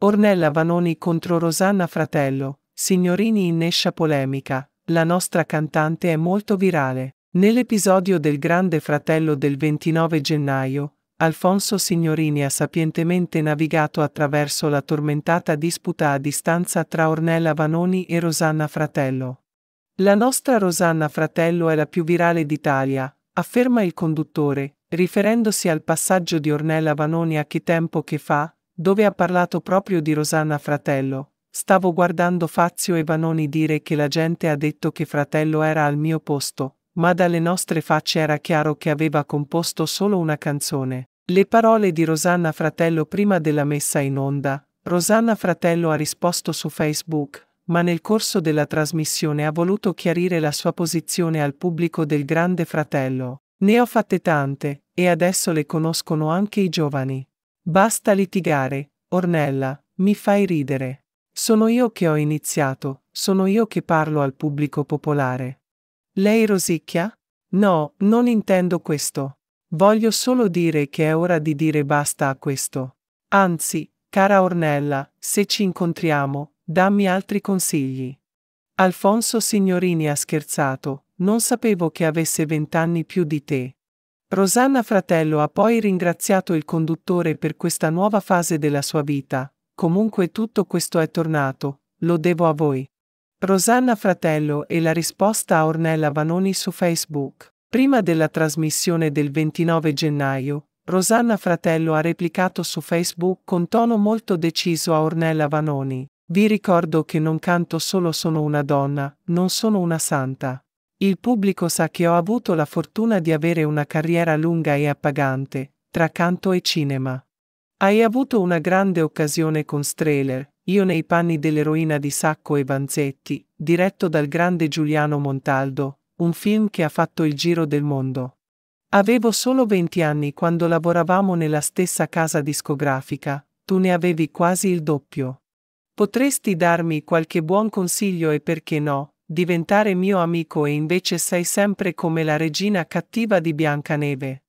Ornella Vanoni contro Rosanna Fratello, signorini innescia polemica, la nostra cantante è molto virale. Nell'episodio del Grande Fratello del 29 gennaio, Alfonso Signorini ha sapientemente navigato attraverso la tormentata disputa a distanza tra Ornella Vanoni e Rosanna Fratello. La nostra Rosanna Fratello è la più virale d'Italia, afferma il conduttore, riferendosi al passaggio di Ornella Vanoni a che tempo che fa, dove ha parlato proprio di Rosanna Fratello, stavo guardando Fazio e Vanoni dire che la gente ha detto che Fratello era al mio posto, ma dalle nostre facce era chiaro che aveva composto solo una canzone. Le parole di Rosanna Fratello prima della messa in onda, Rosanna Fratello ha risposto su Facebook, ma nel corso della trasmissione ha voluto chiarire la sua posizione al pubblico del Grande Fratello. Ne ho fatte tante, e adesso le conoscono anche i giovani. Basta litigare, Ornella, mi fai ridere. Sono io che ho iniziato, sono io che parlo al pubblico popolare. Lei rosicchia? No, non intendo questo. Voglio solo dire che è ora di dire basta a questo. Anzi, cara Ornella, se ci incontriamo, dammi altri consigli. Alfonso Signorini ha scherzato, non sapevo che avesse vent'anni più di te. Rosanna Fratello ha poi ringraziato il conduttore per questa nuova fase della sua vita. Comunque tutto questo è tornato, lo devo a voi. Rosanna Fratello e la risposta a Ornella Vanoni su Facebook. Prima della trasmissione del 29 gennaio, Rosanna Fratello ha replicato su Facebook con tono molto deciso a Ornella Vanoni. Vi ricordo che non canto solo sono una donna, non sono una santa. Il pubblico sa che ho avuto la fortuna di avere una carriera lunga e appagante, tra canto e cinema. Hai avuto una grande occasione con Strehler, Io nei panni dell'eroina di Sacco e Vanzetti, diretto dal grande Giuliano Montaldo, un film che ha fatto il giro del mondo. Avevo solo 20 anni quando lavoravamo nella stessa casa discografica, tu ne avevi quasi il doppio. Potresti darmi qualche buon consiglio e perché no, diventare mio amico e invece sei sempre come la regina cattiva di Biancaneve.